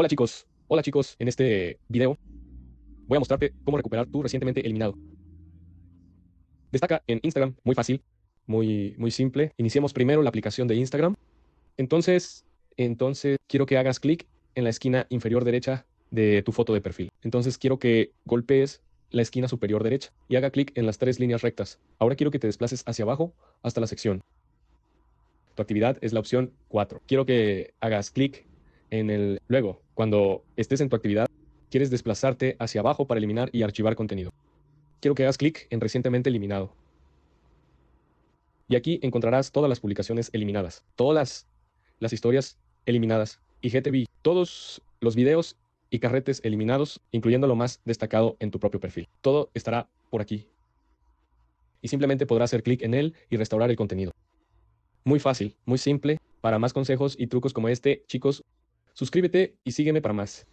Hola chicos, hola chicos, en este video voy a mostrarte cómo recuperar tu recientemente eliminado. Destaca en Instagram, muy fácil, muy, muy simple. Iniciemos primero la aplicación de Instagram. Entonces, entonces quiero que hagas clic en la esquina inferior derecha de tu foto de perfil. Entonces quiero que golpees la esquina superior derecha y haga clic en las tres líneas rectas. Ahora quiero que te desplaces hacia abajo hasta la sección. Tu actividad es la opción 4. Quiero que hagas clic en el luego, cuando estés en tu actividad, quieres desplazarte hacia abajo para eliminar y archivar contenido. Quiero que hagas clic en recientemente eliminado. Y aquí encontrarás todas las publicaciones eliminadas, todas las, historias eliminadas, y GTV, todos los videos y carretes eliminados, incluyendo lo más destacado en tu propio perfil. Todo estará por aquí. Y simplemente podrás hacer clic en él y restaurar el contenido. Muy fácil, muy simple. Para más consejos y trucos como este, chicos, Suscríbete y sígueme para más.